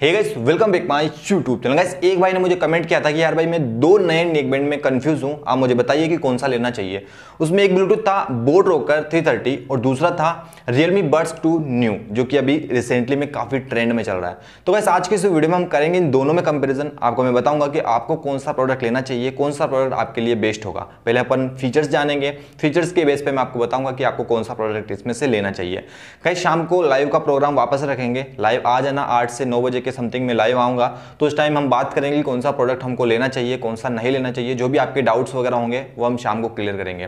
hey guys welcome back my YouTube channel guys एक भाई ने मुझे कमेंट किया था कि यार भाई मैं दो नए नेकबैंड में कंफ्यूज हूं आप मुझे बताइए कि कौन सा लेना चाहिए उसमें एक ब्लूटूथ था बोट रोकर 330 और दूसरा था रियलमी बर्ड्स टू न्यू जो कि अभी रिसेंटली में काफ़ी ट्रेंड में चल रहा है तो वैसे आज के इस वीडियो में हम करेंगे इन दोनों में कंपेरिजन आपको मैं बताऊंगा कि आपको कौन सा प्रोडक्ट लेना चाहिए कौन सा प्रोडक्ट आपके लिए बेस्ट होगा पहले अपन फीचर्स जानेंगे फीचर्स के बेस पर मैं आपको बताऊंगा कि आपको कौन सा प्रोडक्ट इसमें से लेना चाहिए कहीं शाम को लाइव का प्रोग्राम वापस रखेंगे लाइव आ जाना आठ से नौ बजे के समथिंग में लाइव आऊँगा तो उस टाइम हम बात करेंगे कौन सा प्रोडक्ट हमको लेना चाहिए कौन सा नहीं लेना चाहिए जो भी आपके डाउट्स वगैरह होंगे वो हम शाम को क्लियर करेंगे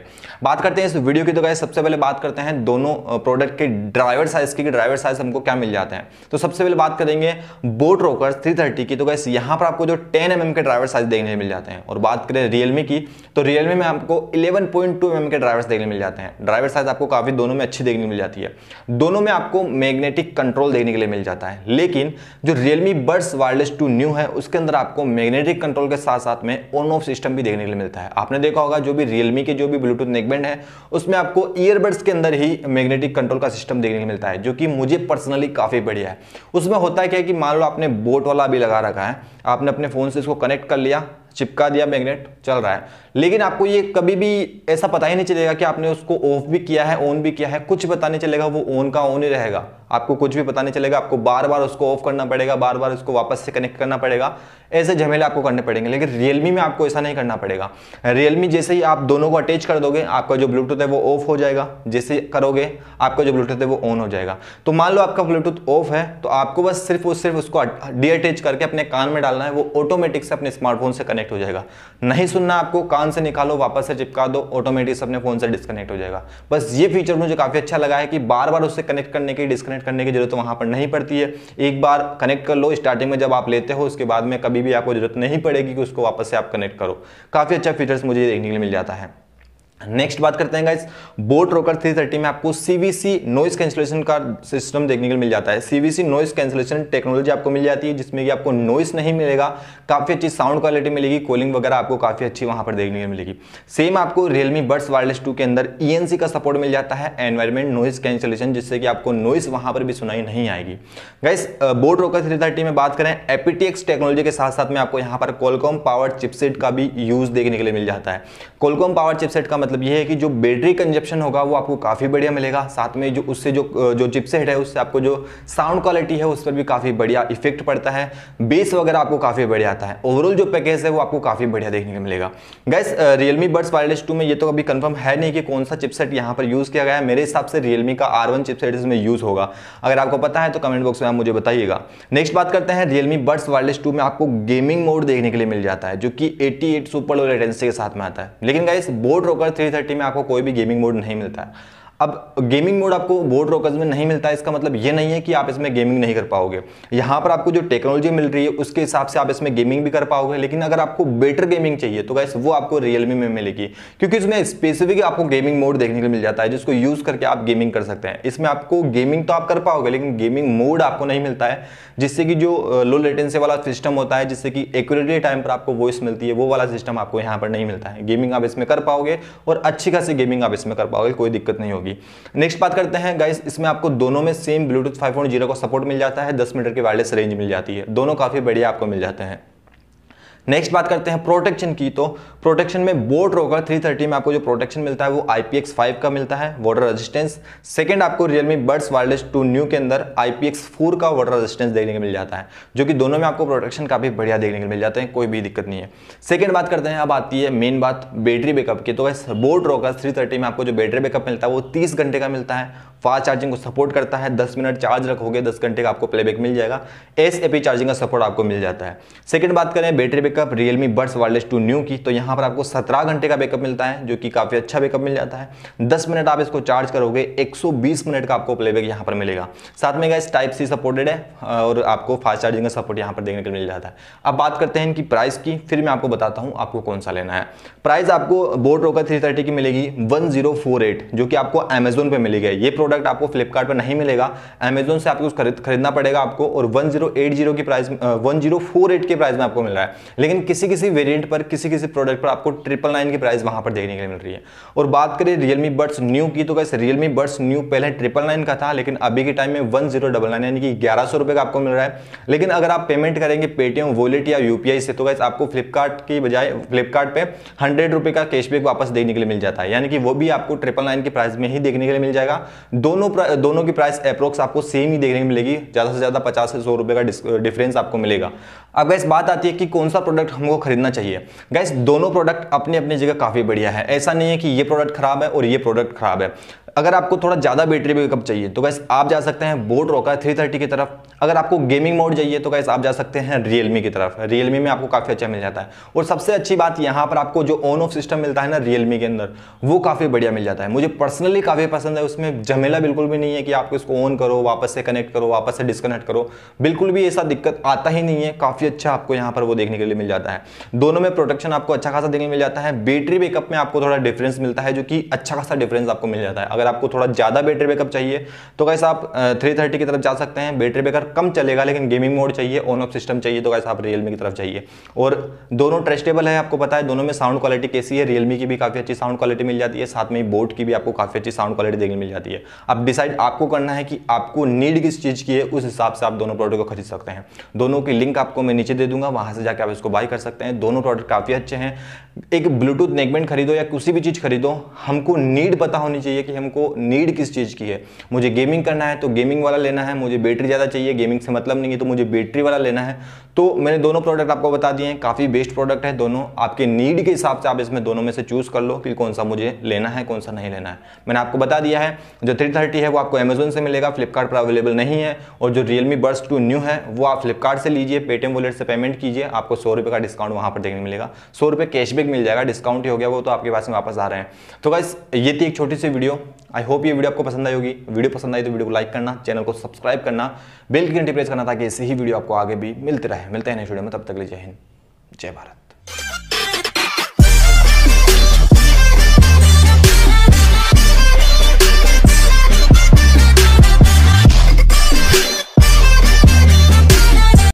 बात करते हैं इस वीडियो की तो गाय सबसे पहले बात करते हैं दोनों प्रोडक्ट के ड्राइवर साइज़ की ड्राइवर साइज़ हमको क्या मिल जाते हैं तो सबसे पहले बात करेंगे बोट रोकर थ्री की तो गैस यहाँ पर आपको जो टेन एम mm के ड्राइवर साइज देखने मिल जाते हैं और बात करें रियलमी की तो रियलमी में आपको इलेवन पॉइंट mm के ड्राइवर्स देखने मिल जाते हैं ड्राइवर साइज आपको काफ़ी दोनों में अच्छी देखने मिल जाती है दोनों में आपको मैग्नेटिक कंट्रोल देखने के लिए मिल जाता है लेकिन जो Realme buds wireless two new है उसके अंदर आपको मैग्नेटिक कंट्रोल के साथ साथ में ऑन ऑफ सिस्टम भी देखने के लिए मिलता है आपने देखा होगा जो भी रियलमी के जो भी ब्लूटूथ नेकबैंड है उसमें आपको ईयरबड्स के अंदर ही मैग्नेटिक कंट्रोल का सिस्टम देखने को मिलता है जो कि मुझे पर्सनली काफ़ी बढ़िया है उसमें होता है क्या कि मान लो आपने बोट वाला भी लगा रखा है आपने अपने फ़ोन से इसको कनेक्ट कर लिया चिपका दिया मैग्नेट चल रहा है लेकिन आपको ये कभी भी ऐसा पता ही नहीं चलेगा कि आपने उसको ऑफ भी किया है ऑन भी किया है कुछ पता नहीं चलेगा वो ऑन का ऑन ही रहेगा आपको कुछ भी पता नहीं चलेगा आपको बार बार उसको ऑफ करना पड़ेगा बार बार उसको वापस से कनेक्ट करना पड़ेगा ऐसे झमेले आपको करने पड़ेंगे लेकिन रियलमी में आपको ऐसा नहीं करना पड़ेगा रियलमी जैसे ही आप दोनों को अटैच कर दोगे आपका जो ब्लूटूथ है वो ऑफ हो जाएगा जैसे करोगे आपका जो ब्लूटूथ है वो ऑन हो जाएगा तो मान लो आपका ब्लूटूथ ऑफ है तो आपको बस सिर्फ और सिर्फ उसको डी करके अपने कान में डालना है वो ऑटोमेटिक से अपने स्मार्टफोन से कनेक्ट डिस्कनेक्ट हो जाएगा नहीं सुनना आपको कान से निकालो वापस से चिपका दो ऑटोमेटिक अपने फ़ोन से डिस्कनेक्ट हो जाएगा बस ये फीचर मुझे काफ़ी अच्छा लगा है कि बार बार उससे कनेक्ट करने की डिस्कनेक्ट करने की जरूरत वहां पर नहीं पड़ती है एक बार कनेक्ट कर लो स्टार्टिंग में जब आप लेते हो उसके बाद में कभी भी आपको जरूरत नहीं पड़ेगी कि उसको वापस से आप कनेक्ट करो काफ़ी अच्छा फीचर्स मुझे देखने के लिए मिल जाता है नेक्स्ट बात करते हैं गाइस बोट रोकर 330 में आपको सीवीसी नॉइस कैंसिलेशन का सिस्टम देखने के लिए मिल जाता है सीवीसी नॉइस कैंसिलेशन टेक्नोलॉजी आपको मिल जाती है जिसमें कि आपको नॉइस नहीं मिलेगा काफ़ी अच्छी साउंड क्वालिटी मिलेगी कॉलिंग वगैरह आपको काफ़ी अच्छी वहां पर देखने के लिए मिलेगी सेम आपको रियलमी बर्ड्स वायरलेस टू के अंदर ई e का सपोर्ट मिल जाता है एनवायरमेंट नॉइस कैंसिलेशन जिससे कि आपको नॉइस वहां पर भी सुनाई नहीं आएगी गाइस बोट रोकर थ्री में बात करें एपीटीएक्स टेक्नोलॉजी के साथ साथ में आपको यहाँ पर कोलकॉम पावर चिपसेट का भी यूज़ देखने के लिए मिल जाता है कोलकॉम पावर चिपसेट का मतलब मतलब ये है कि जो बैटरी कंजप्शन होगा वो आपको काफ़ी बढ़िया मिलेगा साथ में जो उससे जो जो चिपसेट है उससे आपको जो साउंड क्वालिटी है उस पर भी काफ़ी बढ़िया इफेक्ट पड़ता है बेस वगैरह आपको काफ़ी बढ़िया आता है ओवरऑल जो पैकेज है वो आपको काफ़ी बढ़िया देखने को मिलेगा guys Realme buds wireless two में ये तो अभी कन्फर्म है नहीं कि कौन सा चिपसेट यहाँ पर यूज़ किया गया है मेरे हिसाब से रियलमी का आर वन चिपसेट इसमें यूज़ होगा अगर आपको पता है तो कमेंट बॉक्स में मुझे बताइएगा नेक्स्ट बात करते हैं रियलमी बर्ड्स वायरलेस टू में आपको गेमिंग मोड देखने के लिए मिल जाता है जो कि एट्टी सुपर लो लेटेंसी के साथ में आता है लेकिन guys boat rocker three thirty में आपको कोई भी गेमिंग मोड नहीं मिलता है अब गेमिंग मोड आपको बोर्ड रोकर्स में नहीं मिलता है इसका मतलब ये नहीं है कि आप इसमें गेमिंग नहीं कर पाओगे यहाँ पर आपको जो टेक्नोलॉजी मिल रही है उसके हिसाब से आप इसमें गेमिंग भी कर पाओगे लेकिन अगर आपको बेटर गेमिंग चाहिए तो गैस वो आपको रियलमी में मिलेगी क्योंकि इसमें स्पेसिफिक आपको गेमिंग मोड देखने को मिल जाता है जिसको यूज़ करके आप गेमिंग कर सकते हैं इसमें आपको गेमिंग तो आप कर पाओगे लेकिन गेमिंग मोड आपको नहीं मिलता है जिससे कि जो लो लेटेंसी वाला सिस्टम होता है जिससे कि एक्यूरेटी टाइम पर आपको वॉइस मिलती है वो वाला सिस्टम आपको यहाँ पर नहीं मिलता है गेमिंग आप इसमें कर पाओगे और अच्छी खासी गेमिंग आप इसमें कर पाओगे कोई दिक्कत नहीं होगी होगी नेक्स्ट बात करते हैं गाइस इसमें आपको दोनों में सेम ब्लूटूथ फाइव का सपोर्ट मिल जाता है दस मीटर की वायरलेस रेंज मिल जाती है दोनों काफ़ी बढ़िया आपको मिल जाते हैं नेक्स्ट बात करते हैं प्रोटेक्शन की तो प्रोटेक्शन में बोट रोकर 330 में आपको जो प्रोटेक्शन मिलता है वो IPX5 का मिलता है वाटर रेजिस्टेंस सेकंड आपको Realme buds Wireless two new के अंदर IPX4 का वाटर रेजिस्टेंस देखने को मिल जाता है जो कि दोनों में आपको प्रोटेक्शन काफ़ी बढ़िया देखने को मिल जाते हैं कोई भी दिक्कत नहीं है सेकेंड बात करते हैं अब आती है मेन बात बैटरी बैकअप की तो वैसे बोट रोकर थ्री में आपको जो बैटरी बैकअप मिलता है वो तीस घंटे का मिलता है फास्ट चार्जिंग को सपोर्ट करता है 10 मिनट चार्ज रखोगे 10 घंटे का आपको प्लेबैक मिल जाएगा एस चार्जिंग का सपोर्ट आपको मिल जाता है सेकंड बात करें battery backup Realme buds wireless two new की तो यहाँ पर आपको 17 घंटे का बैकअप मिलता है जो कि काफ़ी अच्छा बैकअप मिल जाता है 10 मिनट आप इसको चार्ज करोगे 120 मिनट का आपको प्लेबैक यहाँ पर मिलेगा साथ में गैस टाइप सी सपोर्टेड है और आपको फास्ट चार्जिंग का सपोर्ट यहाँ पर देखने को मिल जाता है अब बात करते हैं इनकी प्राइस की फिर मैं आपको बताता हूँ आपको कौन सा लेना है प्राइस आपको बोट रोका थ्री की मिलेगी वन जो कि आपको अमेजोन पर मिलेगा ये प्रोडक्ट प्रोडक्ट आपको फ्लिपकार्ट पर नहीं मिलेगा अमेजोन से आपको खरीद खरीदना पड़ेगा आपको और वन जीरो एट जीरो की price one zero four eight के प्राइस में आपको मिल रहा है लेकिन किसी किसी वेरियंट पर किसी किसी प्रोडक्ट पर आपको ट्रिपल नाइन की प्राइस वहां पर देखने के लिए मिल रही है और बात करें रियलमी बर्ड्स न्यू की तो कैसे रियलमी बर्ड्स न्यू पहले ट्रिपल नाइन का था लेकिन अभी के टाइम में वन जीरो डबल नाइन यानी कि ग्यारह सौ रुपये का आपको मिल रहा है लेकिन अगर आप पेमेंट करेंगे पेटीएम वॉलेट या यूपीआई से तो कैसे आपको फ्लिपकार्ट की बजाय फ्लिपकार्ट पे हंड्रेड रुपये का कैशबैक वापस देखने के लिए मिल जाता है यानी कि वो भी आपको ट्रिपल नाइन की प्राइस में ही देखने के लिए मिल जाएगा दोनों दोनों की प्राइस अप्रोक्स आपको सेम ही देखने मिलेगी ज़्यादा से ज़्यादा पचास से सौ रुपये का डिफरेंस आपको मिलेगा अब गैस बात आती है कि कौन सा प्रोडक्ट हमको खरीदना चाहिए गैस दोनों प्रोडक्ट अपनी अपनी जगह काफ़ी बढ़िया है ऐसा नहीं है कि ये प्रोडक्ट खराब है और ये प्रोडक्ट खराब है अगर आपको थोड़ा ज़्यादा बैटरी बैकअप चाहिए तो गैस आप जा सकते हैं बोट रोका थ्री थर्टी की तरफ अगर आपको गेमिंग मोड चाहिए तो गैस आप जा सकते हैं रियलमी की तरफ रियलमी में आपको काफ़ी अच्छा मिल जाता है और सबसे अच्छी बात यहाँ पर आपको जो ऑन ऑफ सिस्टम मिलता है ना रियलमी के अंदर वो काफ़ी बढ़िया मिल जाता है मुझे पर्सनली काफ़ी पसंद है उसमें झमेला बिल्कुल भी नहीं है कि आपको इसको ऑन करो वापस से कनेक्ट करो वापस से डिसकनेक्ट करो बिल्कुल भी ऐसा दिक्कत आता ही नहीं है काफ़ी अच्छा आपको यहाँ पर वो देखने के लिए मिल जाता है दोनों में प्रोटेक्शन आपको अच्छा खासा देखने मिल जाता है बैटरी बैकअप में आपको थोड़ा डिफरेंस मिलता है जो कि अच्छा खासा डिफरेंस आपको मिल जाता है अगर आपको थोड़ा ज़्यादा बैटरी बैकअप चाहिए तो कैसे आप थ्री थर्टी की तरफ जा सकते हैं बैटरी बैकअप कम चलेगा लेकिन गेमिंग मोड चाहिए ऑन ऑफ सिस्टम चाहिए तो कैसे आप रियलमी की तरफ चाहिए और दोनों ट्रस्टेबल है आपको पता है दोनों में साउंड क्वालिटी कैसी है रियलमी की भी काफ़ी अच्छी साउंड क्वालिटी मिल जाती है साथ में बोट की भी आपको काफ़ी अच्छी साउंड क्वालिटी देखने मिल जाती है अब डिसाइड आपको करना है कि आपको नीड किस चीज़ की है उस हिसाब से आप दोनों प्रोडक्ट को खरीद सकते हैं दोनों की लिंक आपको मैं नीचे दे दूंगा वहाँ से जाकर आप इसको बाय कर सकते हैं दोनों प्रोडक्ट काफ़ी अच्छे हैं एक ब्लूटूथ नेकबैंड खरीदो या किसी भी चीज़ खरीदो हमको नीड पता होनी चाहिए कि हम तुमको नीड किस चीज़ की है मुझे गेमिंग करना है तो गेमिंग वाला लेना है मुझे बैटरी ज़्यादा चाहिए गेमिंग से मतलब नहीं है तो मुझे बैटरी वाला लेना है तो मैंने दोनों प्रोडक्ट आपको बता दिए हैं काफ़ी बेस्ट प्रोडक्ट है दोनों आपके नीड के हिसाब से आप इसमें दोनों में से चूज़ कर लो कि कौन सा मुझे लेना है कौन सा नहीं लेना है मैंने आपको बता दिया है जो थ्री है वो आपको अमेजोन से मिलेगा फ्लिपकार्ट पर अवेलेबल नहीं है और जो रियलमी बर्ड्स टू न्यू है वो आप फ्लिपकार्ट से लीजिए पेटीएम वॉलेट से पेमेंट कीजिए आपको सौ रुपये का डिस्काउंट वहाँ पर देखने मिलेगा सौ रुपये कैशबैक मिल जाएगा डिस्काउंट ही हो गया वो तो आपके पास में वापस आ रहे हैं तो बस ये थी एक छोटी सी वीडियो आई होप ये वीडियो आपको पसंद आई होगी वीडियो पसंद आई तो वीडियो को लाइक करना चैनल को सब्सक्राइब करना बेल की घंटी प्रेस करना ताकि ऐसे ही वीडियो आपको आगे भी मिलते रहे मिलते हैं नेक्स्ट वीडियो में तब तक ले जय हिंद जय भारत